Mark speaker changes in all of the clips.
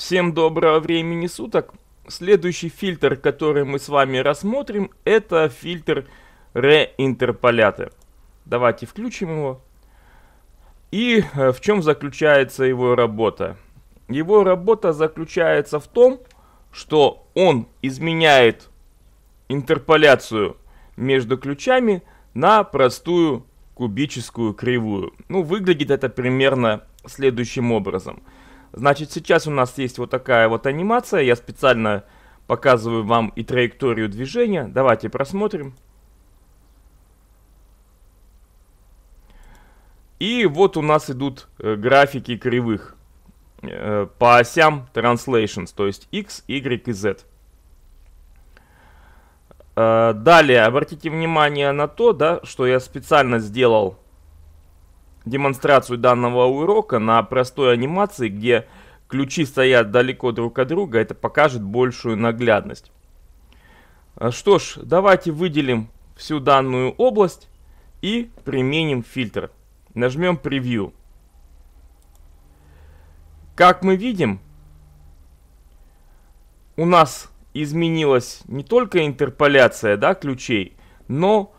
Speaker 1: Всем доброго времени суток. Следующий фильтр, который мы с вами рассмотрим, это фильтр реинтерполятор. Давайте включим его. И э, в чем заключается его работа? Его работа заключается в том, что он изменяет интерполяцию между ключами на простую кубическую кривую. Ну, выглядит это примерно следующим образом – Значит, сейчас у нас есть вот такая вот анимация. Я специально показываю вам и траекторию движения. Давайте просмотрим. И вот у нас идут э, графики кривых э, по осям translations, то есть x, y и z. Э, далее, обратите внимание на то, да, что я специально сделал демонстрацию данного урока на простой анимации, где ключи стоят далеко друг от друга, это покажет большую наглядность. Э, что ж, давайте выделим всю данную область и применим фильтр. Нажмем превью. Как мы видим, у нас изменилась не только интерполяция да, ключей, но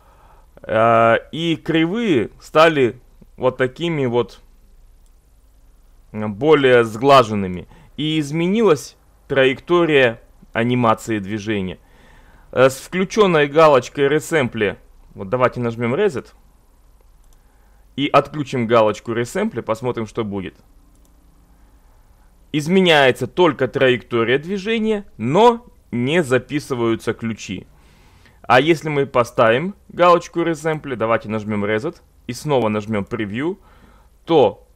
Speaker 1: э, и кривые стали вот такими вот более сглаженными. И изменилась траектория анимации движения. Э, с включенной галочкой Resample, вот давайте нажмем Reset, и отключим галочку Resample, посмотрим, что будет. Изменяется только траектория движения, но не записываются ключи. А если мы поставим галочку Resample, давайте нажмем Reset, и снова нажмем превью, то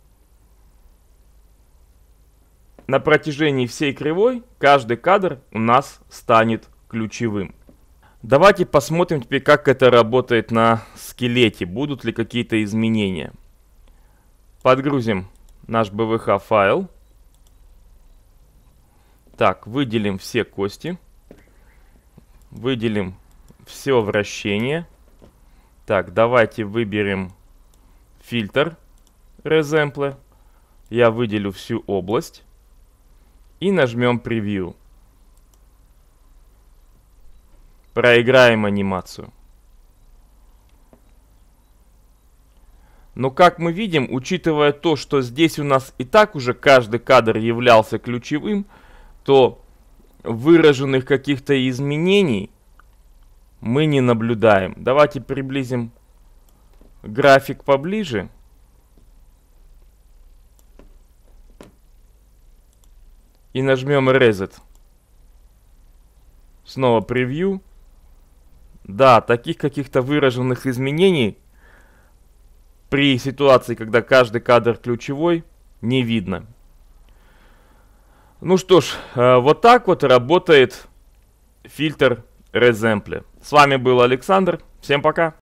Speaker 1: на протяжении всей кривой каждый кадр у нас станет ключевым. Давайте посмотрим теперь, как это работает на скелете, будут ли какие-то изменения. Подгрузим наш BVH файл. Так, выделим все кости. Выделим все вращение. Так, давайте выберем фильтр реземпла. Я выделю всю область. И нажмем превью. Проиграем анимацию. Но как мы видим, учитывая то, что здесь у нас и так уже каждый кадр являлся ключевым, то выраженных каких-то изменений мы не наблюдаем. Давайте приблизим график поближе. И нажмем Reset. Снова превью. Да, таких каких-то выраженных изменений при ситуации, когда каждый кадр ключевой, не видно. Ну что ж, э, вот так вот работает фильтр реземпля. С вами был Александр. Всем пока.